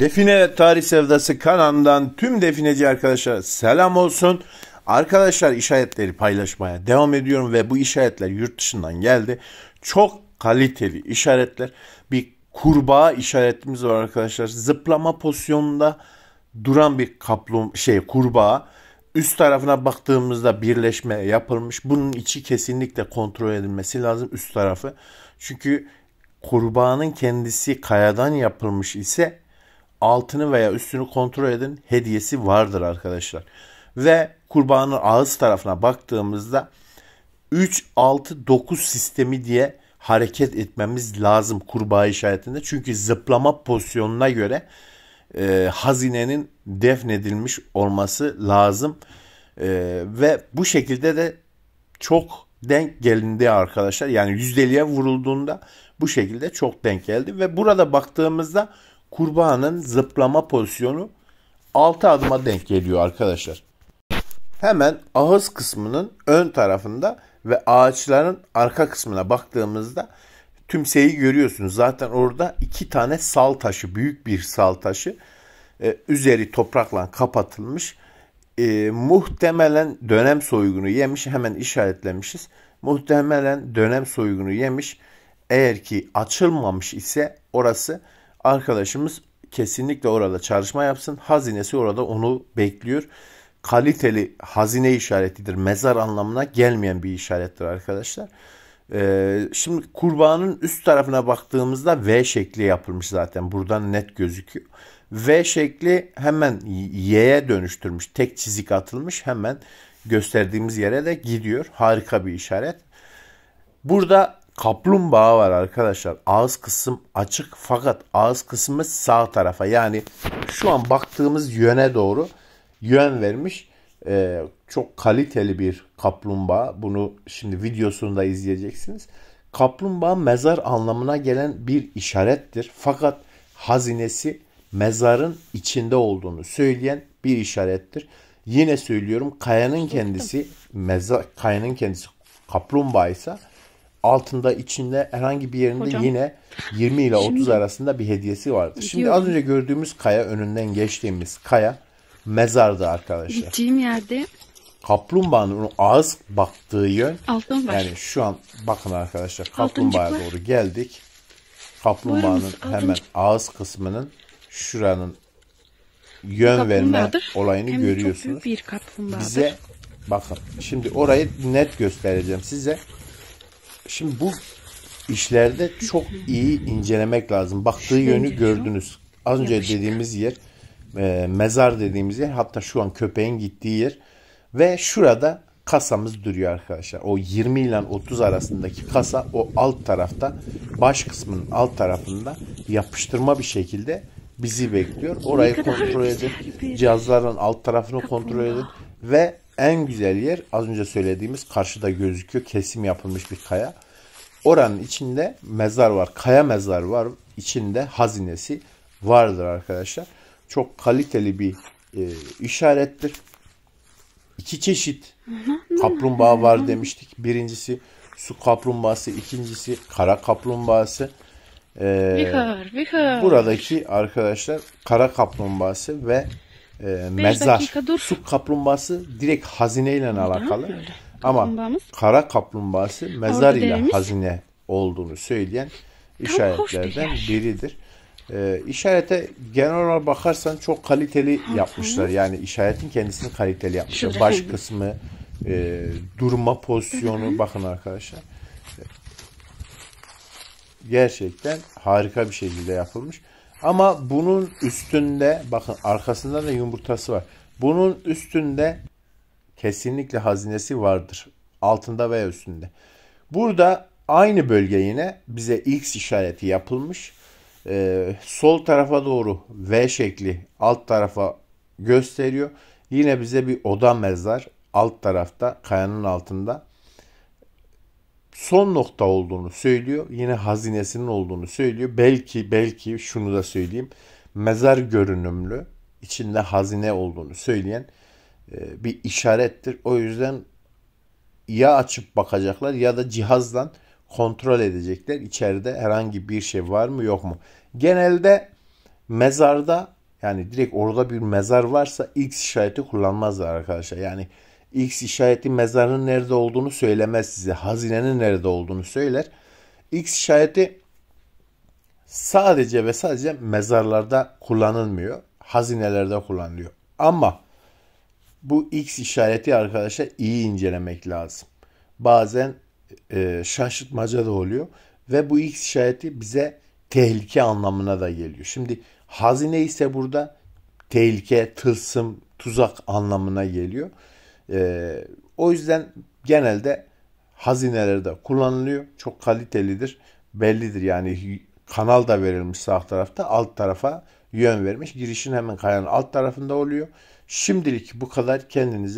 Define Tarih Sevdası kanalından tüm defineci arkadaşlara selam olsun. Arkadaşlar işaretleri paylaşmaya devam ediyorum ve bu işaretler yurt dışından geldi. Çok kaliteli işaretler. Bir kurbağa işaretimiz var arkadaşlar. Zıplama pozisyonunda duran bir kaplum şey kurbağa. Üst tarafına baktığımızda birleşme yapılmış. Bunun içi kesinlikle kontrol edilmesi lazım üst tarafı. Çünkü kurbağanın kendisi kayadan yapılmış ise altını veya üstünü kontrol edin. Hediyesi vardır arkadaşlar. Ve kurbanın ağız tarafına baktığımızda 3 6 9 sistemi diye hareket etmemiz lazım kurbağa işaretinde. Çünkü zıplama pozisyonuna göre e, hazinenin defnedilmiş olması lazım. E, ve bu şekilde de çok denk gelindi arkadaşlar. Yani yüzdeliğe vurulduğunda bu şekilde çok denk geldi. Ve burada baktığımızda Kurbağanın zıplama pozisyonu 6 adıma denk geliyor arkadaşlar. Hemen ağız kısmının ön tarafında ve ağaçların arka kısmına baktığımızda tümseyi görüyorsunuz. Zaten orada iki tane sal taşı, büyük bir sal taşı e, üzeri toprakla kapatılmış. E, muhtemelen dönem soygunu yemiş. Hemen işaretlemişiz. Muhtemelen dönem soygunu yemiş. Eğer ki açılmamış ise orası Arkadaşımız kesinlikle orada çalışma yapsın. Hazinesi orada onu bekliyor. Kaliteli hazine işaretidir. Mezar anlamına gelmeyen bir işarettir arkadaşlar. Ee, şimdi kurbanın üst tarafına baktığımızda V şekli yapılmış zaten. Buradan net gözüküyor. V şekli hemen Y'ye dönüştürmüş. Tek çizik atılmış. Hemen gösterdiğimiz yere de gidiyor. Harika bir işaret. Burada kaplumbağa var arkadaşlar. Ağız kısım açık fakat ağız kısmı sağ tarafa yani şu an baktığımız yöne doğru yön vermiş. Ee, çok kaliteli bir kaplumbağa. Bunu şimdi videosunda izleyeceksiniz. Kaplumbağa mezar anlamına gelen bir işarettir. Fakat hazinesi mezarın içinde olduğunu söyleyen bir işarettir. Yine söylüyorum kayanın kendisi mezar kayanın kendisi kaplumbağa ise altında içinde herhangi bir yerinde Hocam, yine 20 ile 30 şimdi, arasında bir hediyesi vardır. Şimdi diyorum. az önce gördüğümüz kaya önünden geçtiğimiz kaya mezardı arkadaşlar. Gittiğim yerde kaplumbağanın ağız baktığı yön Altın var. yani şu an bakın arkadaşlar kaplumbağaya doğru geldik. Kaplumbağanın hemen ağız kısmının şuranın yön verme olayını hem görüyorsunuz. Çok büyük bir kaplumbağadır. Bize bakın şimdi orayı net göstereceğim size. Şimdi bu işlerde çok iyi incelemek lazım. Baktığı yönü gördünüz. Az önce dediğimiz yer e, mezar dediğimiz yer hatta şu an köpeğin gittiği yer ve şurada kasamız duruyor arkadaşlar. O 20 ile 30 arasındaki kasa o alt tarafta baş kısmının alt tarafında yapıştırma bir şekilde bizi bekliyor. Orayı kontrol edin. Cihazların alt tarafını kontrol edin ve en güzel yer az önce söylediğimiz karşıda gözüküyor kesim yapılmış bir kaya. Oranın içinde mezar var. Kaya mezar var. İçinde hazinesi vardır arkadaşlar. Çok kaliteli bir e, işarettir. İki çeşit kaplumbağa var demiştik. Birincisi su kaplumbağası, ikincisi kara kaplumbağası. Ee, vihar, vihar. Buradaki arkadaşlar kara kaplumbağası ve e, mezar, su kaplumbağası direkt hazineyle Neden alakalı. Ama kara kaplumbağası mezar ile hazine olduğunu söyleyen işaretlerden bir biridir. E, işarete genel olarak bakarsan çok kaliteli ha, yapmışlar. Yani işaretin kendisini kaliteli yapmışlar. Baş kısmı, e, durma pozisyonu Hı-hı. bakın arkadaşlar. Gerçekten harika bir şekilde yapılmış. Ama bunun üstünde bakın arkasında da yumurtası var. Bunun üstünde kesinlikle hazinesi vardır. Altında veya üstünde. Burada aynı bölge yine bize X işareti yapılmış. Ee, sol tarafa doğru V şekli alt tarafa gösteriyor. Yine bize bir oda mezar alt tarafta kayanın altında son nokta olduğunu söylüyor. Yine hazinesinin olduğunu söylüyor. Belki belki şunu da söyleyeyim. Mezar görünümlü içinde hazine olduğunu söyleyen e, bir işarettir. O yüzden ya açıp bakacaklar ya da cihazdan kontrol edecekler. İçeride herhangi bir şey var mı yok mu? Genelde mezarda yani direkt orada bir mezar varsa ilk işareti kullanmazlar arkadaşlar. Yani X işareti mezarın nerede olduğunu söylemez size. Hazinenin nerede olduğunu söyler. X işareti sadece ve sadece mezarlarda kullanılmıyor. Hazinelerde kullanılıyor. Ama bu X işareti arkadaşlar iyi incelemek lazım. Bazen e, şaşırtmaca da oluyor. Ve bu X işareti bize tehlike anlamına da geliyor. Şimdi hazine ise burada tehlike, tılsım, tuzak anlamına geliyor. E, o yüzden genelde hazinelerde kullanılıyor. Çok kalitelidir. Bellidir yani kanal da verilmiş sağ tarafta alt tarafa yön vermiş. Girişin hemen kayanın alt tarafında oluyor. Şimdilik bu kadar kendinize